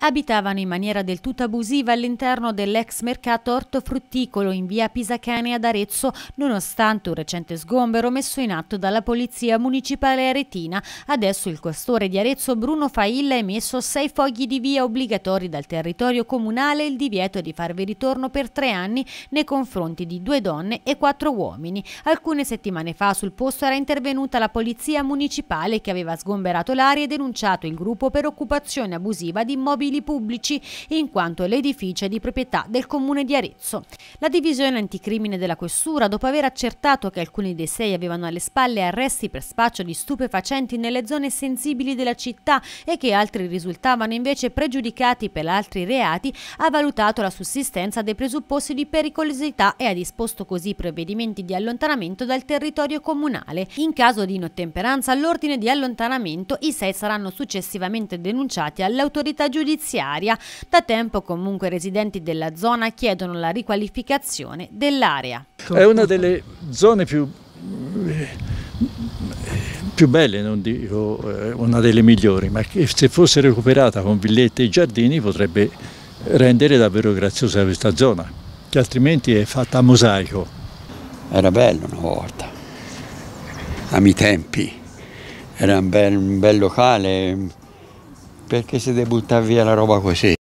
abitavano in maniera del tutto abusiva all'interno dell'ex mercato ortofrutticolo in via Pisacane ad Arezzo, nonostante un recente sgombero messo in atto dalla polizia municipale aretina. Adesso il questore di Arezzo Bruno Failla ha emesso sei fogli di via obbligatori dal territorio comunale e il divieto di farvi ritorno per tre anni nei confronti di due donne e quattro uomini. Alcune settimane fa sul posto era intervenuta la polizia municipale che aveva sgomberato l'aria e denunciato il gruppo per occupazione abusiva di immobili civili pubblici in quanto l'edificio è di proprietà del Comune di Arezzo. La divisione anticrimine della questura, dopo aver accertato che alcuni dei sei avevano alle spalle arresti per spaccio di stupefacenti nelle zone sensibili della città e che altri risultavano invece pregiudicati per altri reati, ha valutato la sussistenza dei presupposti di pericolosità e ha disposto così provvedimenti di allontanamento dal territorio comunale. In caso di inottemperanza all'ordine di allontanamento, i sei saranno successivamente denunciati all'autorità giudiziaria giudiziaria, da tempo comunque i residenti della zona chiedono la riqualificazione dell'area. È una delle zone più eh, più belle, non dico eh, una delle migliori, ma che se fosse recuperata con villette e giardini potrebbe rendere davvero graziosa questa zona, che altrimenti è fatta a mosaico. Era bello una volta, a miei tempi, era un bel, un bel locale, perché si deve buttare via la roba così.